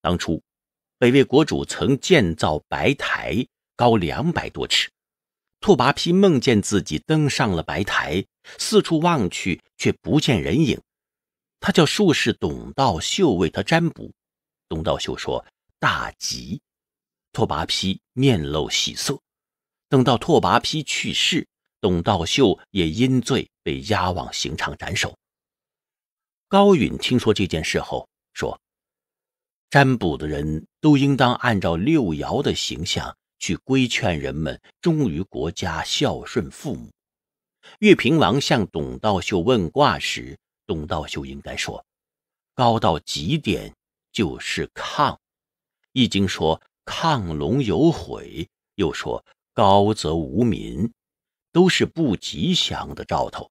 当初，北魏国主曾建造白台，高两百多尺。拓跋丕梦见自己登上了白台，四处望去却不见人影。他叫术士董道秀为他占卜。董道秀说大吉。拓跋丕面露喜色。等到拓跋丕去世，董道秀也因罪被押往刑场斩首。高允听说这件事后说。占卜的人都应当按照六爻的形象去规劝人们忠于国家、孝顺父母。越平王向董道秀问卦时，董道秀应该说：“高到极点就是亢，《易经》说亢龙有悔，又说高则无民，都是不吉祥的兆头。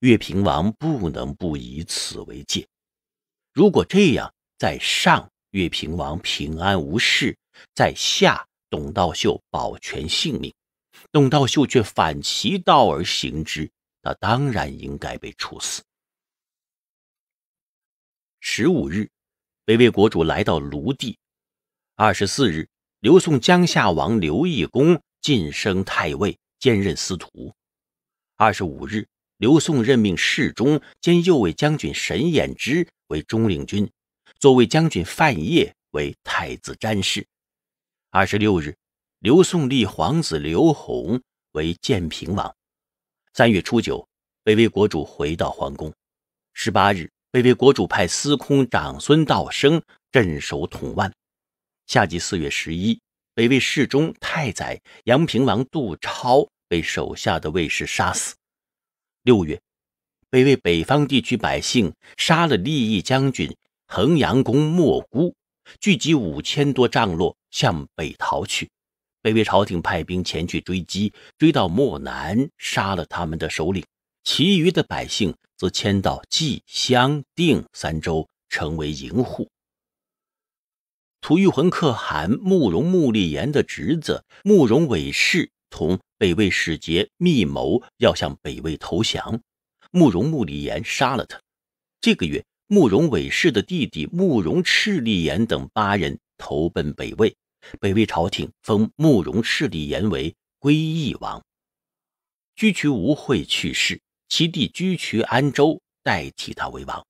越平王不能不以此为戒。如果这样在上。”越平王平安无事，在下董道秀保全性命。董道秀却反其道而行之，他当然应该被处死。十五日，北魏国主来到卢地。二十四日，刘宋江夏王刘义恭晋升太尉，兼任司徒。二十五日，刘宋任命侍中兼右卫将军沈演之为中领军。作为将军范晔为太子詹事。二十六日，刘宋立皇子刘弘为建平王。三月初九，北魏国主回到皇宫。十八日，北魏国主派司空长孙道生镇守统万。夏季四月十一，北魏侍中太宰阳平王杜超被手下的卫士杀死。六月，北魏北方地区百姓杀了利益将军。衡阳公莫孤聚集五千多帐落，向北逃去。北魏朝廷派兵前去追击，追到漠南，杀了他们的首领。其余的百姓则迁到冀、襄、定三州，成为营户。吐谷浑可汗慕容穆立言的侄子慕容伟氏同北魏使节密谋要向北魏投降，慕容穆立言杀了他。这个月。慕容韦氏的弟弟慕容赤利言等八人投奔北魏，北魏朝廷封慕容赤利言为归义王。居渠无讳去世，其弟居渠安州代替他为王。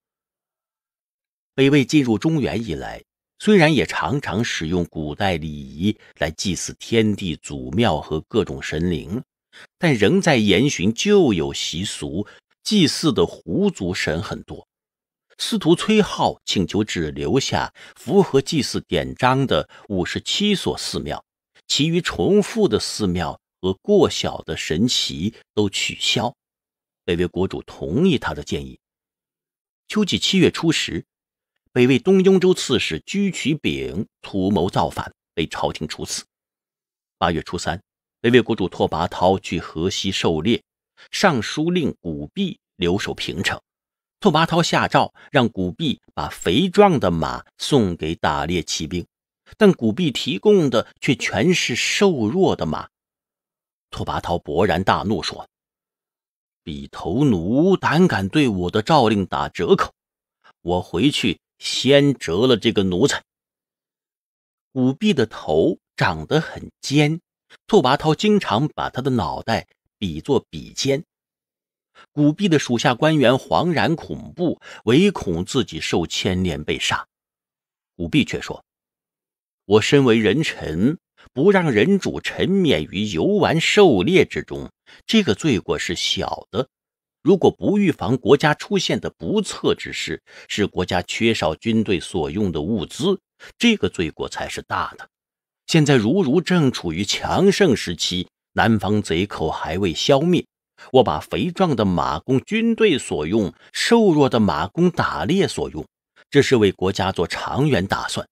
北魏进入中原以来，虽然也常常使用古代礼仪来祭祀天地、祖庙和各种神灵，但仍在沿循旧有习俗，祭祀的胡族神很多。司徒崔浩请求只留下符合祭祀典章的五十七所寺庙，其余重复的寺庙和过小的神祇都取消。北魏国主同意他的建议。秋季七月初十，北魏东雍州刺史鞠取炳图谋造反，被朝廷处死。八月初三，北魏国主拓跋焘去河西狩猎，尚书令古弼留守平城。拓跋焘下诏让古弼把肥壮的马送给打猎骑兵，但古弼提供的却全是瘦弱的马。拓跋焘勃然大怒，说：“比头奴胆敢对我的诏令打折扣，我回去先折了这个奴才。”古弼的头长得很尖，拓跋焘经常把他的脑袋比作笔尖。古弼的属下官员惶然恐怖，唯恐自己受牵连被杀。古弼却说：“我身为人臣，不让人主沉湎于游玩狩猎之中，这个罪过是小的。如果不预防国家出现的不测之事，使国家缺少军队所用的物资，这个罪过才是大的。现在如如正处于强盛时期，南方贼寇还未消灭。”我把肥壮的马供军队所用，瘦弱的马供打猎所用，这是为国家做长远打算。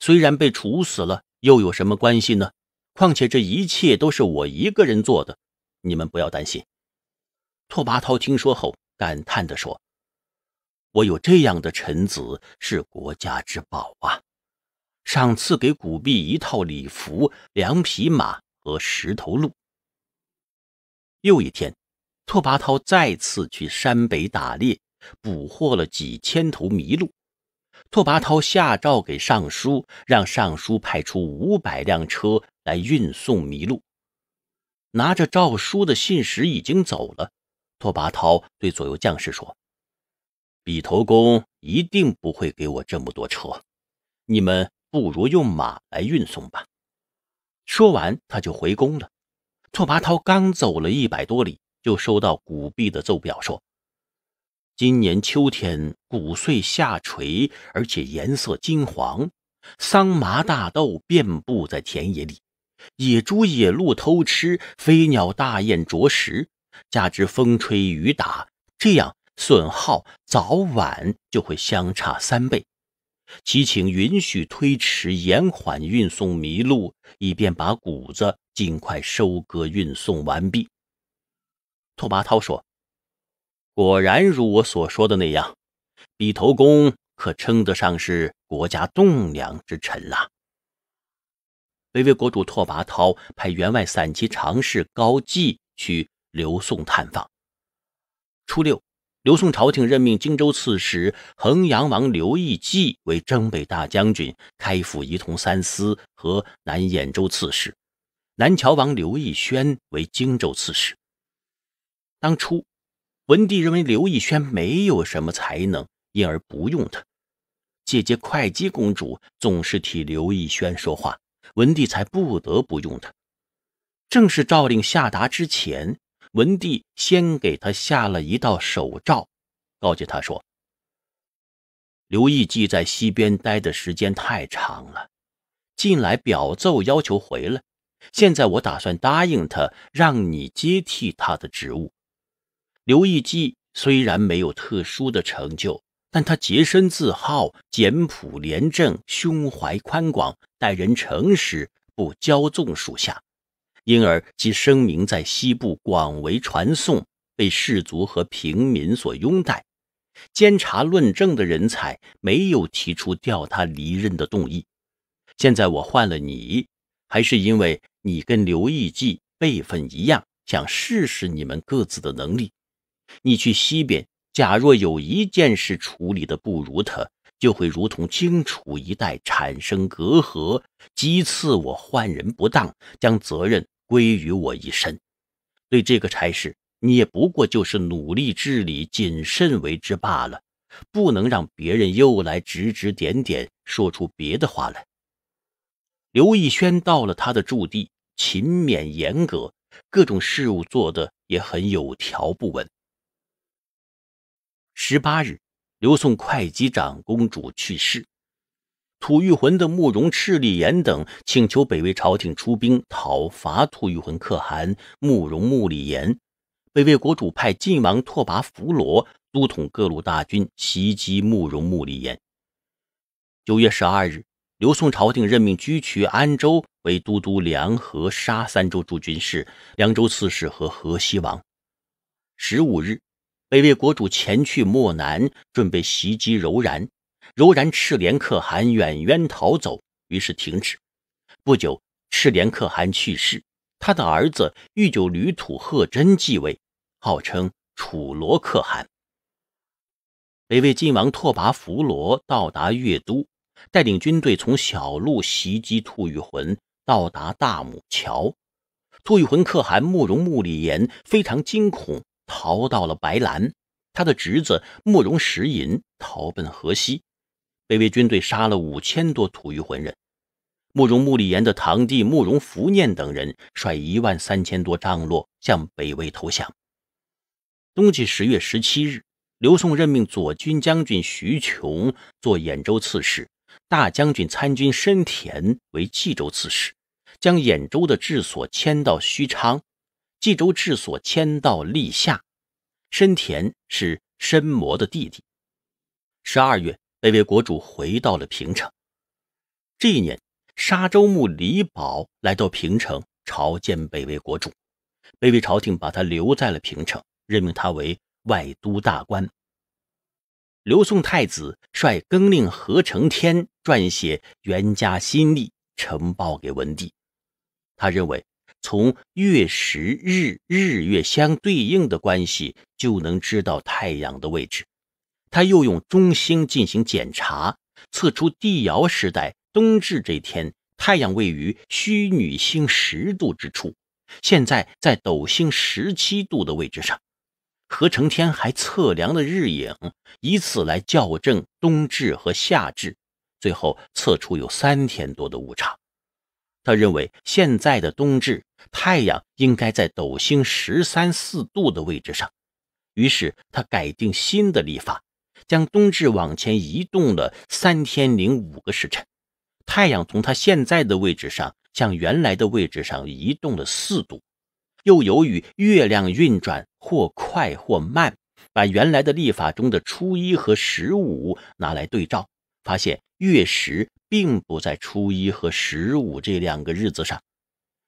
虽然被处死了，又有什么关系呢？况且这一切都是我一个人做的，你们不要担心。拓跋焘听说后，感叹地说：“我有这样的臣子，是国家之宝啊！”赏赐给古币一套礼服、两匹马和十头鹿。又一天。拓跋焘再次去山北打猎，捕获了几千头麋鹿。拓跋焘下诏给尚书，让尚书派出五百辆车来运送麋鹿。拿着诏书的信使已经走了。拓跋焘对左右将士说：“比头公一定不会给我这么多车，你们不如用马来运送吧。”说完，他就回宫了。拓跋焘刚走了一百多里。就收到谷币的奏表说，今年秋天谷穗下垂，而且颜色金黄，桑麻大豆遍布在田野里，野猪野鹿偷吃，飞鸟大雁啄食，加之风吹雨打，这样损耗早晚就会相差三倍。其请允许推迟延缓运送麋鹿，以便把谷子尽快收割运送完毕。拓跋焘说：“果然如我所说的那样，比头功可称得上是国家栋梁之臣了。”北魏国主拓跋焘派员外散骑常侍高季去刘宋探访。初六，刘宋朝廷任命荆州刺史衡阳王刘义季为征北大将军、开府仪同三司和南兖州刺史，南谯王刘义宣为荆州刺史。当初，文帝认为刘义轩没有什么才能，因而不用他。姐姐会稽公主总是替刘义轩说话，文帝才不得不用他。正是诏令下达之前，文帝先给他下了一道手诏，告诫他说：“刘义季在西边待的时间太长了，近来表奏要求回来。现在我打算答应他，让你接替他的职务。”刘义季虽然没有特殊的成就，但他洁身自好、简朴廉政，胸怀宽广，待人诚实，不骄纵属下，因而其声名在西部广为传颂，被士族和平民所拥戴。监察论政的人才没有提出调他离任的动议。现在我换了你，还是因为你跟刘义季辈分一样，想试试你们各自的能力。你去西边，假若有一件事处理的不如他，就会如同荆楚一带产生隔阂。激刺我换人不当，将责任归于我一身。对这个差事，你也不过就是努力治理、谨慎为之罢了，不能让别人又来指指点点，说出别的话来。刘义轩到了他的驻地，勤勉严格，各种事务做得也很有条不紊。十八日，刘宋会稽长公主去世。吐谷浑的慕容赤利延等请求北魏朝廷出兵讨伐吐谷浑可汗慕容穆里言。北魏国主派晋王拓跋伏罗都统各路大军袭击慕容穆里言。九月十二日，刘宋朝廷任命居渠安州为都督梁河、沙三州诸军事、凉州刺史和河西王。十五日。北魏国主前去漠南，准备袭击柔然。柔然赤连可汗远远逃走，于是停止。不久，赤连可汗去世，他的儿子御酒闾土贺真继位，号称楚罗可汗。北魏晋王拓跋弗罗到达越都，带领军队从小路袭击突谷魂，到达大木桥。突谷魂可汗慕容穆里岩非常惊恐。逃到了白兰，他的侄子慕容石隐逃奔河西，北魏军队杀了五千多吐谷浑人。慕容穆里言的堂弟慕容福念等人率一万三千多张落向北魏投降。冬季十月十七日，刘宋任命左军将军徐琼做兖州刺史，大将军参军申恬为冀州刺史，将兖州的治所迁到许昌。冀州治所迁到历下。深田是深摩的弟弟。十二月，北魏国主回到了平城。这一年，沙州牧李宝来到平城朝见北魏国主，北魏朝廷把他留在了平城，任命他为外都大官。刘宋太子率更令何承天撰写元嘉新历，呈报给文帝。他认为。从月、食日、日月相对应的关系，就能知道太阳的位置。他又用中星进行检查，测出帝尧时代冬至这天，太阳位于虚女星十度之处，现在在斗星十七度的位置上。何成天还测量了日影，以此来校正冬至和夏至，最后测出有三天多的误差。他认为现在的冬至。太阳应该在斗星十三四度的位置上，于是他改定新的历法，将冬至往前移动了三天零五个时辰。太阳从他现在的位置上向原来的位置上移动了四度。又由于月亮运转或快或慢，把原来的历法中的初一和十五拿来对照，发现月食并不在初一和十五这两个日子上。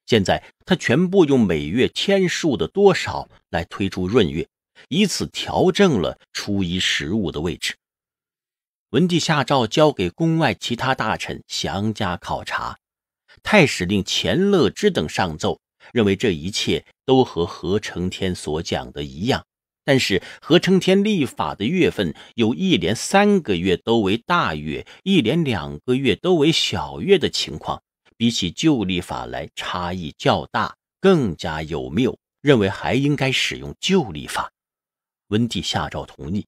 现在他全部用每月天数的多少来推出闰月，以此调整了初一十五的位置。文帝下诏交给宫外其他大臣详加考察。太史令钱乐之等上奏，认为这一切都和何承天所讲的一样，但是何承天立法的月份有一连三个月都为大月，一连两个月都为小月的情况。比起旧历法来，差异较大，更加有谬，认为还应该使用旧历法。温帝下诏同意。